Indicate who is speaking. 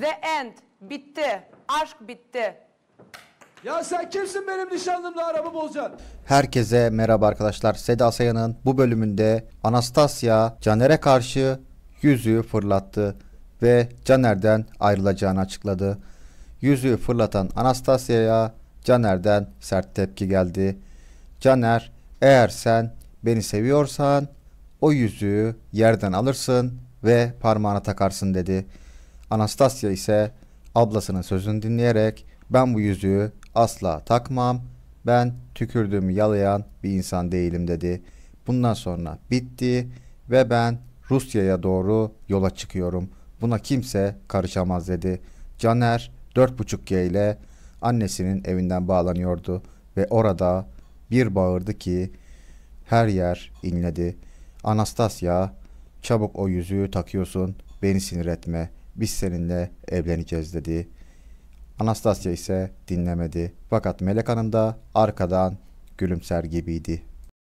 Speaker 1: The end. Bitti. Aşk bitti. Ya sen kimsin benim nişanlımla aramı bozacaksın? Herkese merhaba arkadaşlar. Seda Sayan'ın bu bölümünde Anastasia Caner'e karşı yüzüğü fırlattı ve Caner'den ayrılacağını açıkladı. Yüzüğü fırlatan Anastasia'ya Caner'den sert tepki geldi. Caner eğer sen beni seviyorsan o yüzüğü yerden alırsın ve parmağına takarsın dedi. Anastasia ise ablasının sözünü dinleyerek ben bu yüzüğü asla takmam, ben tükürdüğümü yalayan bir insan değilim dedi. Bundan sonra bitti ve ben Rusya'ya doğru yola çıkıyorum. Buna kimse karışamaz dedi. Caner 4.5G ile annesinin evinden bağlanıyordu ve orada bir bağırdı ki her yer inledi. Anastasya çabuk o yüzüğü takıyorsun beni sinir etme.'' biz seninle evleneceğiz dedi. Anastasia ise dinlemedi fakat Melek Hanım da arkadan gülümser gibiydi.